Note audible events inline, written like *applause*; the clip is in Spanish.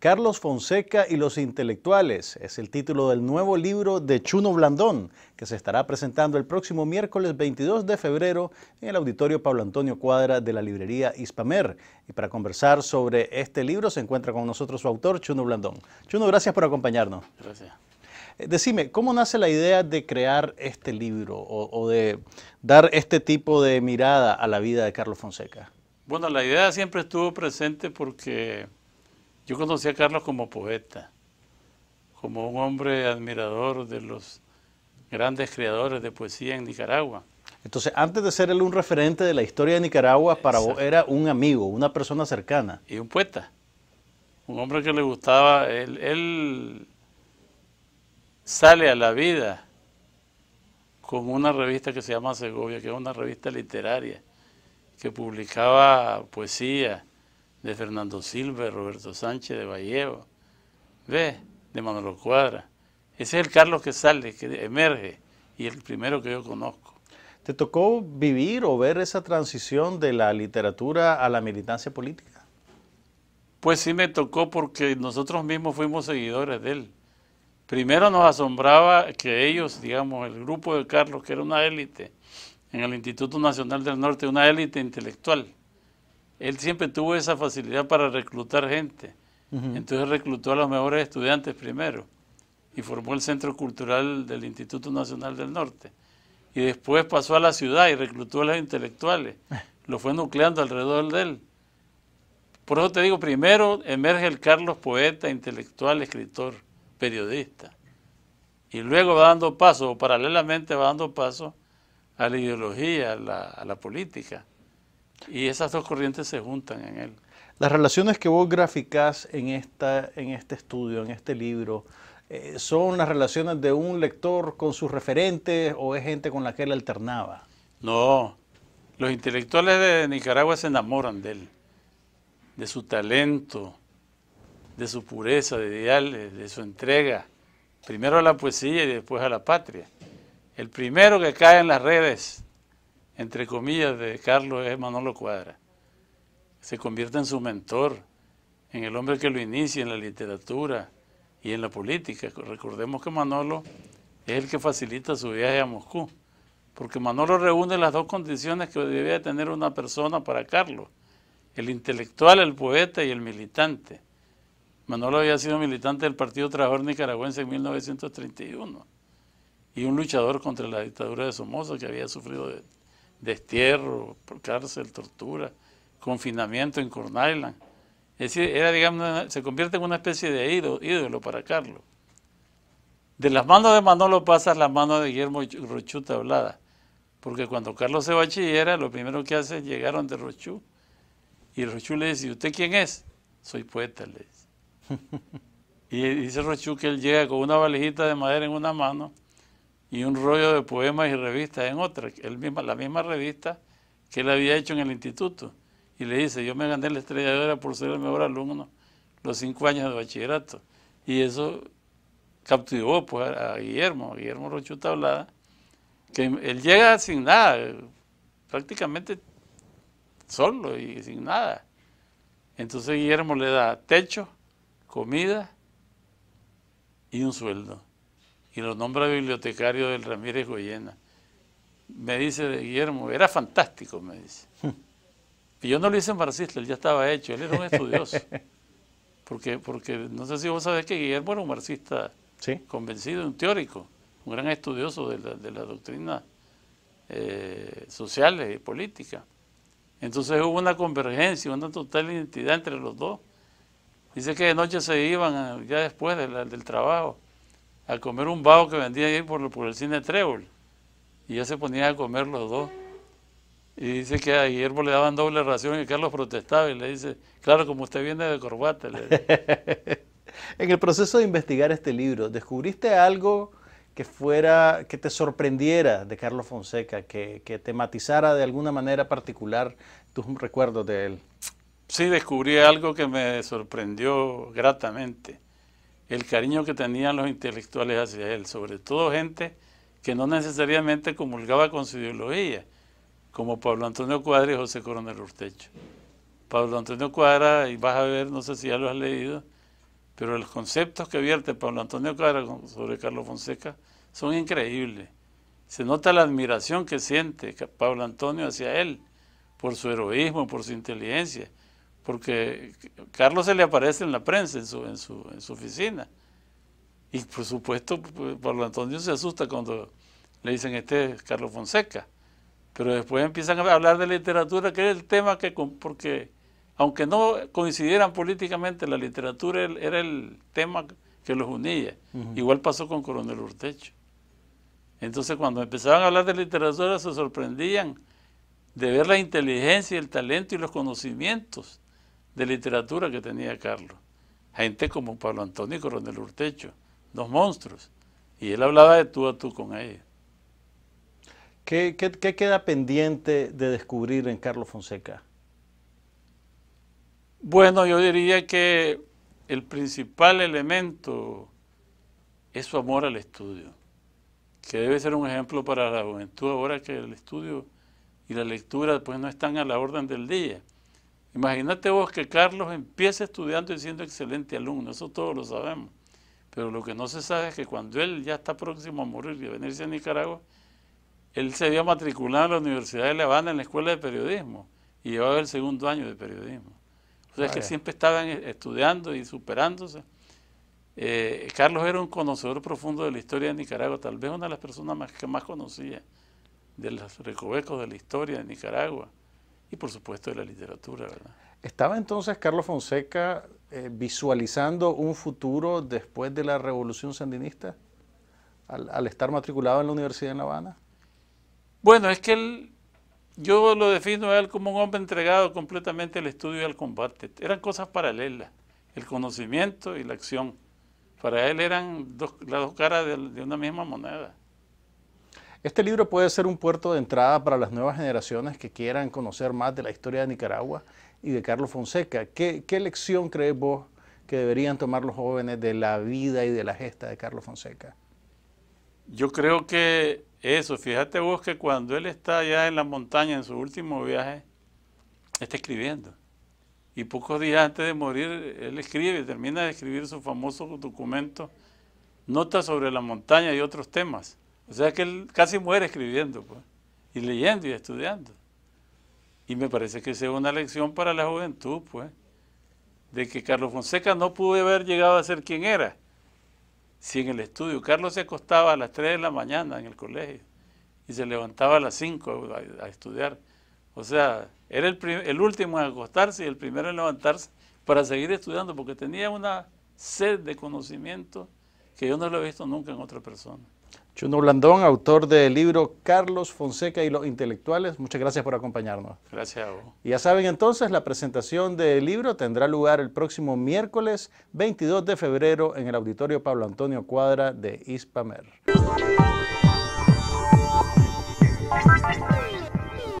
Carlos Fonseca y los intelectuales es el título del nuevo libro de Chuno Blandón, que se estará presentando el próximo miércoles 22 de febrero en el auditorio Pablo Antonio Cuadra de la librería Hispamer. Y para conversar sobre este libro se encuentra con nosotros su autor, Chuno Blandón. Chuno, gracias por acompañarnos. Gracias. Eh, decime, ¿cómo nace la idea de crear este libro o de dar este tipo de mirada a la vida de Carlos Fonseca? Bueno, la idea siempre estuvo presente porque yo conocí a Carlos como poeta, como un hombre admirador de los grandes creadores de poesía en Nicaragua. Entonces, antes de ser él un referente de la historia de Nicaragua, para vos era un amigo, una persona cercana. Y un poeta. Un hombre que le gustaba, él, él sale a la vida con una revista que se llama Segovia, que es una revista literaria, que publicaba poesía, de Fernando Silva, Roberto Sánchez, de Vallejo, ¿ves? De Manolo Cuadra. Ese es el Carlos que sale, que emerge, y el primero que yo conozco. ¿Te tocó vivir o ver esa transición de la literatura a la militancia política? Pues sí me tocó porque nosotros mismos fuimos seguidores de él. Primero nos asombraba que ellos, digamos, el grupo de Carlos, que era una élite, en el Instituto Nacional del Norte, una élite intelectual, él siempre tuvo esa facilidad para reclutar gente. Entonces reclutó a los mejores estudiantes primero y formó el Centro Cultural del Instituto Nacional del Norte. Y después pasó a la ciudad y reclutó a los intelectuales. Lo fue nucleando alrededor de él. Por eso te digo, primero emerge el Carlos poeta, intelectual, escritor, periodista. Y luego va dando paso, o paralelamente va dando paso a la ideología, a la política. Y esas dos corrientes se juntan en él. Las relaciones que vos graficás en, esta, en este estudio, en este libro, eh, ¿son las relaciones de un lector con sus referentes o es gente con la que él alternaba? No, los intelectuales de Nicaragua se enamoran de él, de su talento, de su pureza de ideales, de su entrega, primero a la poesía y después a la patria. El primero que cae en las redes entre comillas, de Carlos es Manolo Cuadra. Se convierte en su mentor, en el hombre que lo inicia en la literatura y en la política. Recordemos que Manolo es el que facilita su viaje a Moscú, porque Manolo reúne las dos condiciones que debía tener una persona para Carlos, el intelectual, el poeta y el militante. Manolo había sido militante del Partido Trabajador Nicaragüense en 1931 y un luchador contra la dictadura de Somoza que había sufrido de destierro, cárcel, tortura, confinamiento en Corn Island. Es decir, era, digamos, se convierte en una especie de ídolo, para Carlos. De las manos de Manolo a las manos de Guillermo Rochú Tablada, porque cuando Carlos se bachillera, lo primero que hace es llegar donde Rochú, y Rochú le dice, ¿usted quién es? Soy poeta, le dice. *laughs* y dice Rochu que él llega con una valijita de madera en una mano, y un rollo de poemas y revistas en otra, el misma, la misma revista que él había hecho en el instituto. Y le dice, yo me gané la estrella de por ser el mejor alumno los cinco años de bachillerato. Y eso captivó pues, a Guillermo, Guillermo Rochuta Hablada, que él llega sin nada, prácticamente solo y sin nada. Entonces Guillermo le da techo, comida y un sueldo y lo nombra bibliotecario del Ramírez Goyena. Me dice de Guillermo, era fantástico, me dice. *laughs* Y yo no lo hice marxista, él ya estaba hecho, él era un estudioso. *laughs* Porque, porque no sé si vos sabés que Guillermo era un marxista ¿Sí? convencido, un teórico, un gran estudioso de la, de la doctrina eh, sociales y política. Entonces hubo una convergencia, una total identidad entre los dos. Dice que de noche se iban eh, ya después del trabajo a comer un vago que vendía ahí por, por el cine Trébol. Y ya se ponía a comer los dos. Y dice que a Guillermo le daban doble ración y Carlos protestaba y le dice, claro, como usted viene de corbata. *laughs* en el proceso de investigar este libro, ¿descubriste algo que fuera, que te sorprendiera de Carlos Fonseca, que, que tematizara de alguna manera particular tus recuerdos de él? Sí, descubrí algo que me sorprendió gratamente el cariño que tenían los intelectuales hacia él, sobre todo gente que no necesariamente comulgaba con su ideología, como Pablo Antonio Cuadra y José Coronel Urtecho. Pablo Antonio Cuadra, y vas a ver, no sé si ya lo has leído, pero los conceptos que vierte Pablo Antonio Cuadra sobre Carlos Fonseca son increíbles. Se nota la admiración que siente Pablo Antonio hacia él, por su heroísmo, por su inteligencia, porque Carlos se le aparece en la prensa, en su, en su, en su oficina. Y por supuesto, Pablo Antonio se asusta cuando le dicen este es Carlos Fonseca. Pero después empiezan a hablar de literatura, que era el tema que, porque aunque no coincidieran políticamente, la literatura era el tema que los unía. Igual pasó con Coronel Urtecho. Entonces cuando empezaban a hablar de literatura se sorprendían de ver la inteligencia, el talento y los conocimientos de literatura que tenía Carlos. Gente como Pablo Antonio y Coronel Urtecho, dos monstruos. Y él hablaba de tú a tú con ellos. ¿Qué, queda pendiente de descubrir en Carlos Fonseca? Bueno, yo diría que el principal elemento es su amor al estudio, que debe ser un ejemplo para la juventud ahora que el estudio y la lectura pues no están a la orden del día. Imagínate vos que Carlos empieza estudiando y siendo excelente alumno, eso todos lo sabemos. Pero lo que no se sabe es que cuando él ya está próximo a morir y a venirse a Nicaragua, él se vio matriculado en la Universidad de La Habana en la Escuela de Periodismo y llevaba el segundo año de periodismo. O sea, que siempre estaban eh, estudiando y superándose. Eh, Carlos era un conocedor profundo de la historia de Nicaragua, tal vez una de las personas más, que más conocía de los recovecos de la historia de Nicaragua y por supuesto de la literatura. ¿verdad? ¿Estaba entonces Carlos Fonseca eh, visualizando un futuro después de la revolución sandinista al, estar matriculado en la Universidad de La Habana? Bueno, es que él, yo lo defino a él como un hombre entregado completamente al estudio y al combate. Eran cosas paralelas, el conocimiento y la acción. Para él eran las dos caras de una misma moneda. Este libro puede ser un puerto de entrada para las nuevas generaciones que quieran conocer más de la historia de Nicaragua y de Carlos Fonseca. ¿Qué, lección crees vos que deberían tomar los jóvenes de la vida y de la gesta de Carlos Fonseca? Yo creo que eso, fíjate vos que cuando él está allá en la montaña en su último viaje, está escribiendo. Y pocos días antes de morir, él escribe, termina de escribir su famoso documento, Notas sobre la montaña y otros temas. O sea que él casi muere escribiendo, pues, y leyendo y estudiando. Y me parece que esa es una lección para la juventud, pues, de que Carlos Fonseca no pudo haber llegado a ser quien era. Si en el estudio, Carlos se acostaba a las 3 de la mañana en el colegio y se levantaba a las 5 a, estudiar. O sea, era el, el último en acostarse y el primero en levantarse para seguir estudiando, porque tenía una sed de conocimiento que yo no lo he visto nunca en otra persona. Chuno Blandón, autor del libro Carlos Fonseca y los intelectuales. Muchas gracias por acompañarnos. Gracias a vos. ya saben entonces, la presentación del libro tendrá lugar el próximo miércoles 22 de febrero en el auditorio Pablo Antonio Cuadra de Ispamer.